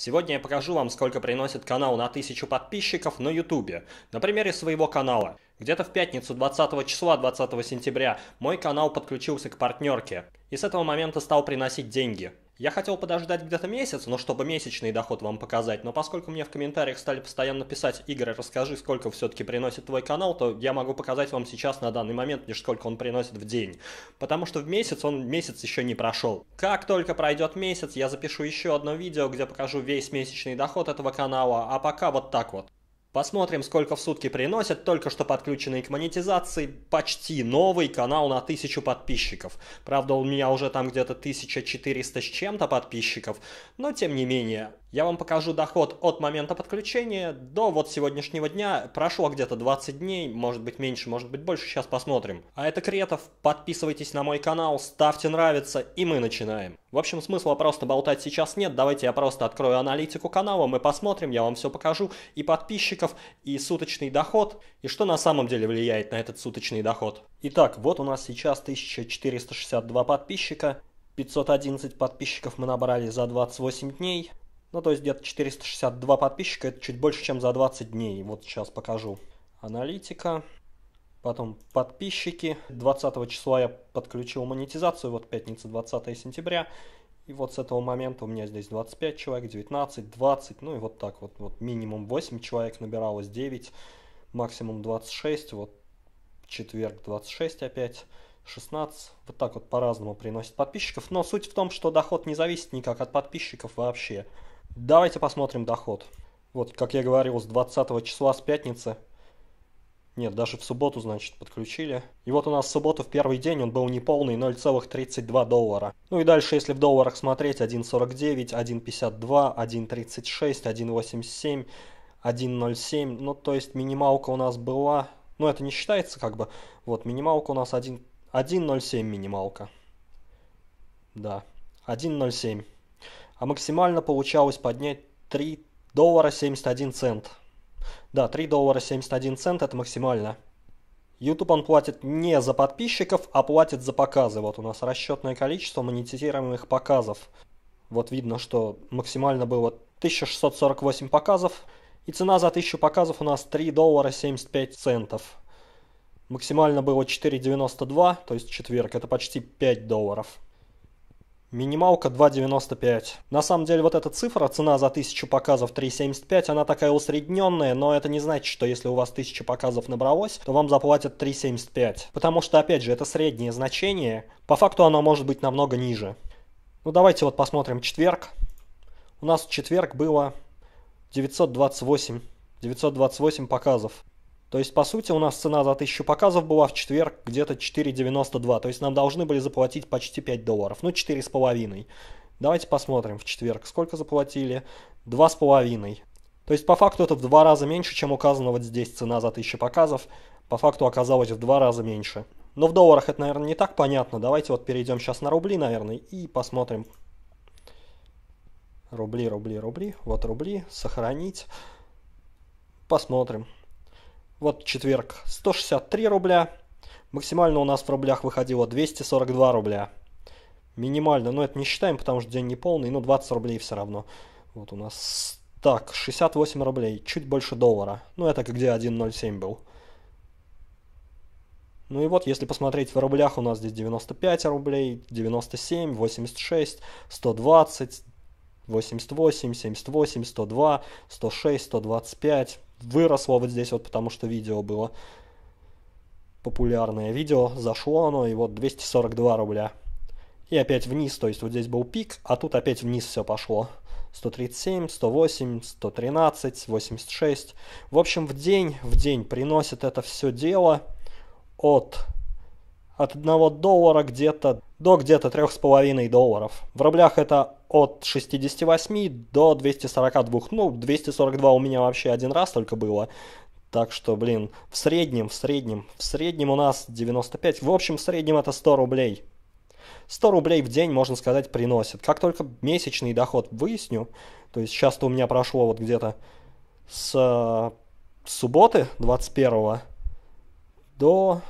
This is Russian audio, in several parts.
Сегодня я покажу вам, сколько приносит канал на 1000 подписчиков на YouTube, на примере своего канала. Где-то в пятницу 20 числа 20 сентября мой канал подключился к партнерке и с этого момента стал приносить деньги. Я хотел подождать где-то месяц, но чтобы месячный доход вам показать, но поскольку мне в комментариях стали постоянно писать, Игорь, расскажи, сколько все-таки приносит твой канал, то я могу показать вам сейчас на данный момент лишь сколько он приносит в день, потому что в месяц он месяц еще не прошел. Как только пройдет месяц, я запишу еще одно видео, где покажу весь месячный доход этого канала, а пока вот так вот. Посмотрим, сколько в сутки приносят только что подключенный к монетизации почти новый канал на 1000 подписчиков. Правда, у меня уже там где-то 1400 с чем-то подписчиков, но тем не менее. Я вам покажу доход от момента подключения до вот сегодняшнего дня. Прошло где-то 20 дней, может быть меньше, может быть больше, сейчас посмотрим. А это Кретов, подписывайтесь на мой канал, ставьте нравится и мы начинаем. В общем, смысла просто болтать сейчас нет, давайте я просто открою аналитику канала, мы посмотрим, я вам все покажу, и подписчиков, и суточный доход, и что на самом деле влияет на этот суточный доход. Итак, вот у нас сейчас 1462 подписчика, 511 подписчиков мы набрали за 28 дней, ну, то есть где-то 462 подписчика, это чуть больше, чем за 20 дней. Вот сейчас покажу. Аналитика. Потом подписчики. 20 числа я подключил монетизацию, вот пятница 20 сентября. И вот с этого момента у меня здесь 25 человек, 19, 20, ну и вот так вот. Вот минимум 8 человек набиралось, 9, максимум 26, вот четверг 26 опять. 16, вот так вот по-разному приносит подписчиков, но суть в том, что доход не зависит никак от подписчиков вообще. Давайте посмотрим доход. Вот, как я говорил, с 20 числа, с пятницы. Нет, даже в субботу, значит, подключили. И вот у нас в субботу в первый день он был неполный 0,32 доллара. Ну и дальше, если в долларах смотреть, 1,49, 1,52, 1,36, 1,87, 1,07. Ну, то есть минималка у нас была... Ну, это не считается как бы. Вот, минималка у нас 1,07 минималка. Да, 1,07. А максимально получалось поднять 3 доллара 71 цент. Да, 3 доллара 71 цент это максимально. YouTube он платит не за подписчиков, а платит за показы. Вот у нас расчетное количество монетизируемых показов. Вот видно, что максимально было 1648 показов. И цена за 1000 показов у нас 3 доллара 75 центов. Максимально было 4,92, то есть четверг, это почти 5 долларов. Минималка 2.95. На самом деле вот эта цифра, цена за 1000 показов 3.75, она такая усредненная, но это не значит, что если у вас 1000 показов набралось, то вам заплатят 3.75. Потому что, опять же, это среднее значение, по факту оно может быть намного ниже. Ну давайте вот посмотрим четверг. У нас в четверг было 928, 928 показов. То есть, по сути, у нас цена за 1000 показов была в четверг где-то 4,92. То есть, нам должны были заплатить почти 5 долларов. Ну, 4,5. Давайте посмотрим в четверг, сколько заплатили. 2,5. То есть, по факту, это в два раза меньше, чем указано вот здесь цена за 1000 показов. По факту оказалось в два раза меньше. Но в долларах это, наверное, не так понятно. Давайте вот перейдем сейчас на рубли, наверное, и посмотрим. Рубли, рубли, рубли. Вот рубли. Сохранить. Посмотрим. Вот четверг 163 рубля. Максимально у нас в рублях выходило 242 рубля. Минимально, но это не считаем, потому что день не полный, но 20 рублей все равно. Вот у нас так, 68 рублей, чуть больше доллара. Ну это где 1.07 был. Ну и вот, если посмотреть в рублях, у нас здесь 95 рублей, 97, 86, 120, 88, 78, 102, 106, 125 выросло вот здесь вот, потому что видео было популярное видео, зашло оно, и вот 242 рубля. И опять вниз, то есть вот здесь был пик, а тут опять вниз все пошло. 137, 108, 113, 86. В общем, в день, в день приносит это все дело от, от 1 доллара где-то до где-то 3,5 долларов. В рублях это от 68 до 242. Ну, 242 у меня вообще один раз только было. Так что, блин, в среднем, в среднем, в среднем у нас 95. В общем, в среднем это 100 рублей. 100 рублей в день, можно сказать, приносит. Как только месячный доход выясню, то есть сейчас-то у меня прошло вот где-то с э, субботы 21 до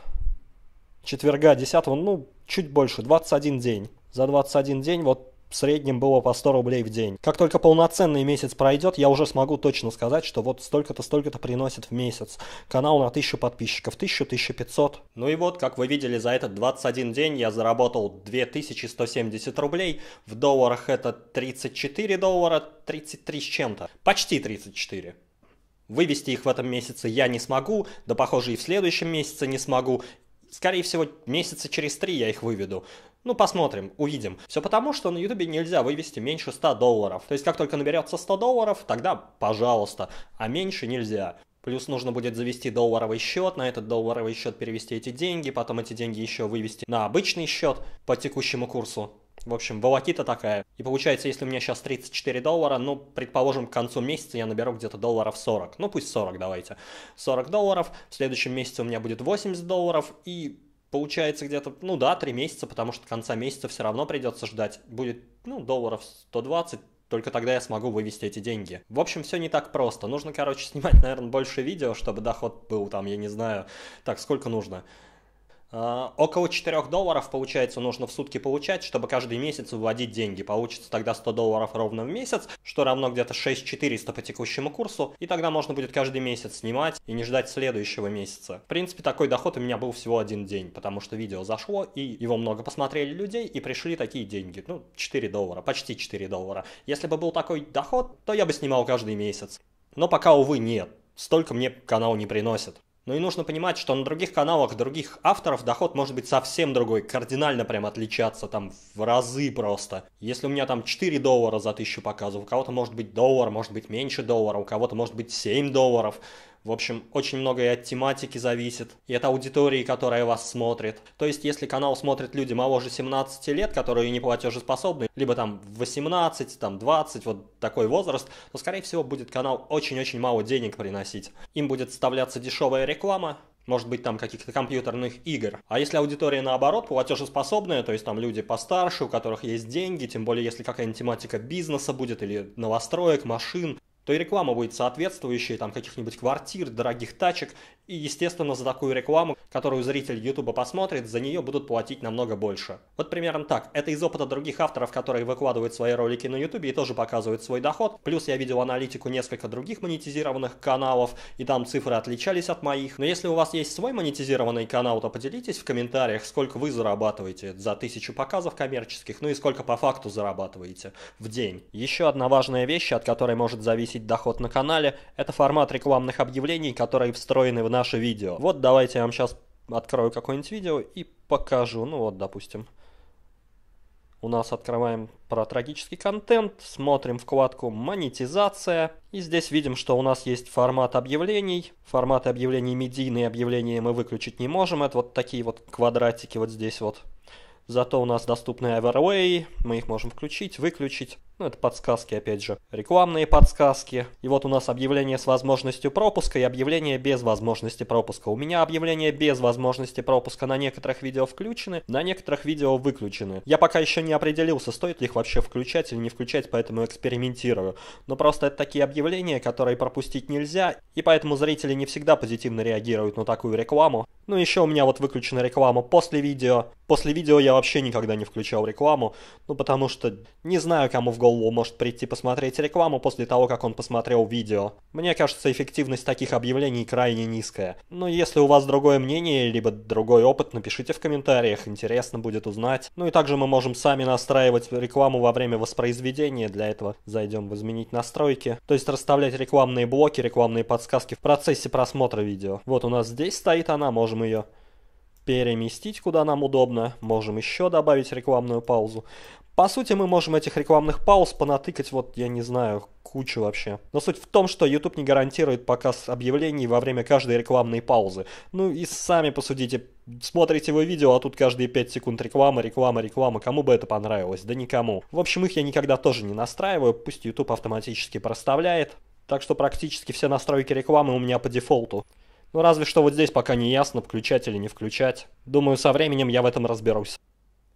четверга 10, ну, чуть больше, 21 день. За 21 день вот в среднем было по 100 рублей в день. Как только полноценный месяц пройдет, я уже смогу точно сказать, что вот столько-то, столько-то приносит в месяц. Канал на 1000 подписчиков, 1000-1500. Ну и вот, как вы видели, за этот 21 день я заработал 2170 рублей. В долларах это 34 доллара, 33 с чем-то. Почти 34. Вывести их в этом месяце я не смогу, да похоже и в следующем месяце не смогу, скорее всего, месяца через три я их выведу. Ну, посмотрим, увидим. Все потому, что на Ютубе нельзя вывести меньше 100 долларов. То есть, как только наберется 100 долларов, тогда пожалуйста, а меньше нельзя. Плюс нужно будет завести долларовый счет, на этот долларовый счет перевести эти деньги, потом эти деньги еще вывести на обычный счет по текущему курсу. В общем, волокита такая. И получается, если у меня сейчас 34 доллара, ну, предположим, к концу месяца я наберу где-то долларов 40. Ну, пусть 40 давайте. 40 долларов, в следующем месяце у меня будет 80 долларов, и получается где-то, ну да, 3 месяца, потому что конца месяца все равно придется ждать. Будет, ну, долларов 120, только тогда я смогу вывести эти деньги. В общем, все не так просто. Нужно, короче, снимать, наверное, больше видео, чтобы доход был там, я не знаю, так, сколько нужно. А, около 4 долларов, получается, нужно в сутки получать, чтобы каждый месяц выводить деньги. Получится тогда 100 долларов ровно в месяц, что равно где-то 6400 по текущему курсу, и тогда можно будет каждый месяц снимать и не ждать следующего месяца. В принципе, такой доход у меня был всего один день, потому что видео зашло, и его много посмотрели людей, и пришли такие деньги. Ну, 4 доллара, почти 4 доллара. Если бы был такой доход, то я бы снимал каждый месяц. Но пока, увы, нет. Столько мне канал не приносит. Но и нужно понимать, что на других каналах других авторов доход может быть совсем другой, кардинально прям отличаться, там в разы просто. Если у меня там 4 доллара за тысячу показов, у кого-то может быть доллар, может быть меньше доллара, у кого-то может быть 7 долларов. В общем, очень многое от тематики зависит и от аудитории, которая вас смотрит. То есть, если канал смотрят люди моложе 17 лет, которые не платежеспособны, либо там 18, там 20, вот такой возраст, то, скорее всего, будет канал очень-очень мало денег приносить. Им будет вставляться дешевая реклама, может быть, там каких-то компьютерных игр. А если аудитория наоборот, платежеспособная, то есть там люди постарше, у которых есть деньги, тем более если какая-нибудь тематика бизнеса будет или новостроек, машин, то и реклама будет соответствующей там, каких-нибудь квартир, дорогих тачек. И, естественно, за такую рекламу, которую зритель YouTube посмотрит, за нее будут платить намного больше. Вот примерно так. Это из опыта других авторов, которые выкладывают свои ролики на YouTube и тоже показывают свой доход. Плюс я видел аналитику несколько других монетизированных каналов, и там цифры отличались от моих. Но если у вас есть свой монетизированный канал, то поделитесь в комментариях, сколько вы зарабатываете за тысячу показов коммерческих, ну и сколько по факту зарабатываете в день. Еще одна важная вещь, от которой может зависеть повысить доход на канале, это формат рекламных объявлений, которые встроены в наше видео. Вот давайте я вам сейчас открою какое-нибудь видео и покажу. Ну вот, допустим, у нас открываем про трагический контент, смотрим вкладку «Монетизация». И здесь видим, что у нас есть формат объявлений. Форматы объявлений медийные объявления мы выключить не можем. Это вот такие вот квадратики вот здесь вот. Зато у нас доступны оверлей, мы их можем включить, выключить. Ну, это подсказки, опять же. Рекламные подсказки. И вот у нас объявление с возможностью пропуска и объявление без возможности пропуска. У меня объявление без возможности пропуска на некоторых видео включены, на некоторых видео выключены. Я пока еще не определился, стоит ли их вообще включать или не включать, поэтому экспериментирую. Но просто это такие объявления, которые пропустить нельзя, и поэтому зрители не всегда позитивно реагируют на такую рекламу. Ну, еще у меня вот выключена реклама после видео. После видео я вообще никогда не включал рекламу, ну, потому что не знаю, кому в голову Google может прийти посмотреть рекламу после того, как он посмотрел видео. Мне кажется, эффективность таких объявлений крайне низкая. Но если у вас другое мнение, либо другой опыт, напишите в комментариях, интересно будет узнать. Ну и также мы можем сами настраивать рекламу во время воспроизведения, для этого зайдем в «Изменить настройки», то есть расставлять рекламные блоки, рекламные подсказки в процессе просмотра видео. Вот у нас здесь стоит она, можем ее переместить куда нам удобно, можем еще добавить рекламную паузу. По сути, мы можем этих рекламных пауз понатыкать, вот я не знаю, кучу вообще. Но суть в том, что YouTube не гарантирует показ объявлений во время каждой рекламной паузы. Ну и сами посудите, смотрите вы видео, а тут каждые 5 секунд реклама, реклама, реклама. Кому бы это понравилось? Да никому. В общем, их я никогда тоже не настраиваю, пусть YouTube автоматически проставляет. Так что практически все настройки рекламы у меня по дефолту. Ну разве что вот здесь пока не ясно, включать или не включать. Думаю, со временем я в этом разберусь.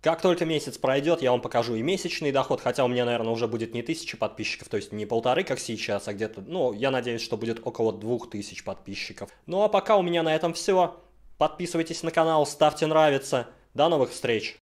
Как только месяц пройдет, я вам покажу и месячный доход, хотя у меня, наверное, уже будет не тысячи подписчиков, то есть не полторы, как сейчас, а где-то, ну, я надеюсь, что будет около двух тысяч подписчиков. Ну а пока у меня на этом все. Подписывайтесь на канал, ставьте нравится. До новых встреч!